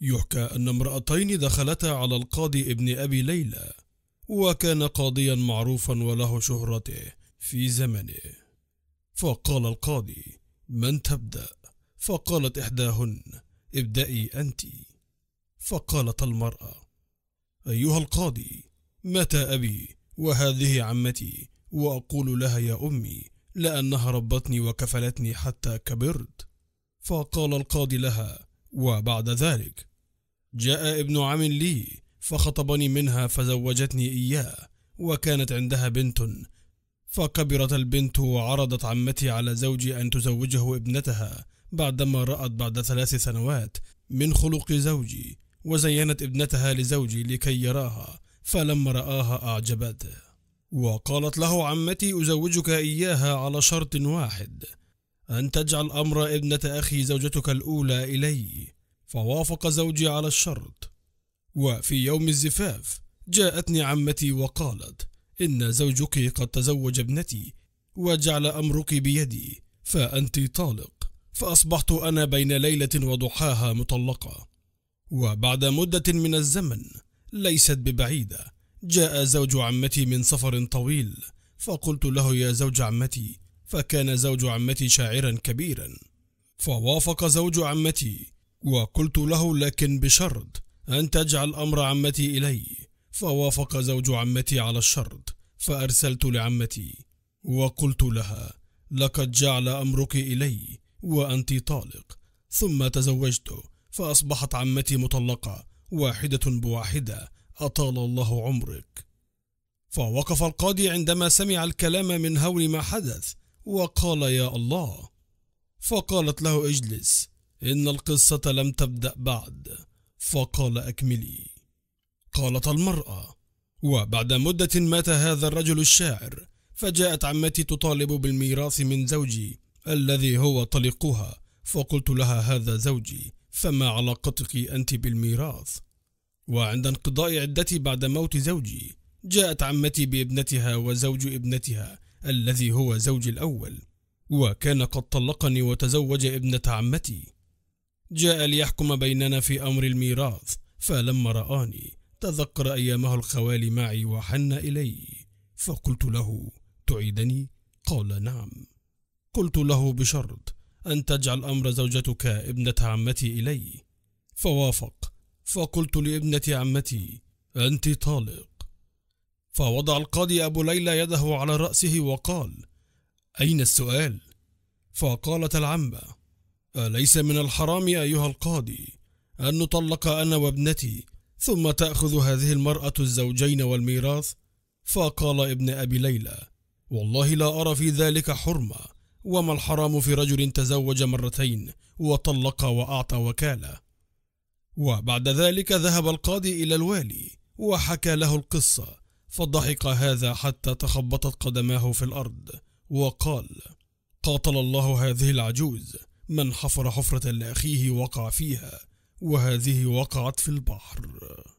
يحكى أن امرأتين دخلتا على القاضي ابن أبي ليلى وكان قاضيا معروفا وله شهرته في زمنه فقال القاضي من تبدأ فقالت إحداهن ابدأي أنت فقالت المرأة أيها القاضي مات أبي وهذه عمتي وأقول لها يا أمي لأنها ربتني وكفلتني حتى كبرت فقال القاضي لها وبعد ذلك جاء ابن عم لي فخطبني منها فزوجتني إياه وكانت عندها بنت فكبرت البنت وعرضت عمتي على زوجي أن تزوجه ابنتها بعدما رأت بعد ثلاث سنوات من خلق زوجي وزينت ابنتها لزوجي لكي يراها فلما رآها أعجبته وقالت له عمتي أزوجك إياها على شرط واحد أن تجعل أمر ابنة أخي زوجتك الأولى إلي فوافق زوجي على الشرط وفي يوم الزفاف جاءتني عمتي وقالت إن زوجك قد تزوج ابنتي وجعل أمرك بيدي فأنت طالق فأصبحت أنا بين ليلة وضحاها مطلقة وبعد مدة من الزمن ليست ببعيدة جاء زوج عمتي من سفر طويل فقلت له يا زوج عمتي فكان زوج عمتي شاعرا كبيرا فوافق زوج عمتي وقلت له لكن بشرط أن تجعل أمر عمتي إلي فوافق زوج عمتي على الشرط فأرسلت لعمتي وقلت لها لقد جعل أمرك إلي وأنت طالق ثم تزوجت فأصبحت عمتي مطلقة واحدة بواحدة أطال الله عمرك فوقف القاضي عندما سمع الكلام من هول ما حدث وقال يا الله فقالت له اجلس ان القصه لم تبدا بعد فقال اكملي قالت المراه وبعد مده مات هذا الرجل الشاعر فجاءت عمتي تطالب بالميراث من زوجي الذي هو طليقها فقلت لها هذا زوجي فما علاقتك انت بالميراث وعند انقضاء عدتي بعد موت زوجي جاءت عمتي بابنتها وزوج ابنتها الذي هو زوجي الأول وكان قد طلقني وتزوج ابنة عمتي جاء ليحكم بيننا في أمر الميراث فلما رآني تذكر أيامه الخوالي معي وحن إلي فقلت له تعيدني قال نعم قلت له بشرط أن تجعل أمر زوجتك ابنة عمتي إلي فوافق فقلت لابنة عمتي أنت طالق فوضع القاضي أبو ليلى يده على رأسه وقال أين السؤال؟ فقالت العمة أليس من الحرام أيها القاضي أن نطلق أنا وابنتي ثم تأخذ هذه المرأة الزوجين والميراث؟ فقال ابن أبي ليلى والله لا أرى في ذلك حرمة وما الحرام في رجل تزوج مرتين وطلق وأعطى وكالة وبعد ذلك ذهب القاضي إلى الوالي وحكى له القصة فضحك هذا حتى تخبطت قدماه في الأرض وقال قاتل الله هذه العجوز من حفر حفرة لأخيه وقع فيها وهذه وقعت في البحر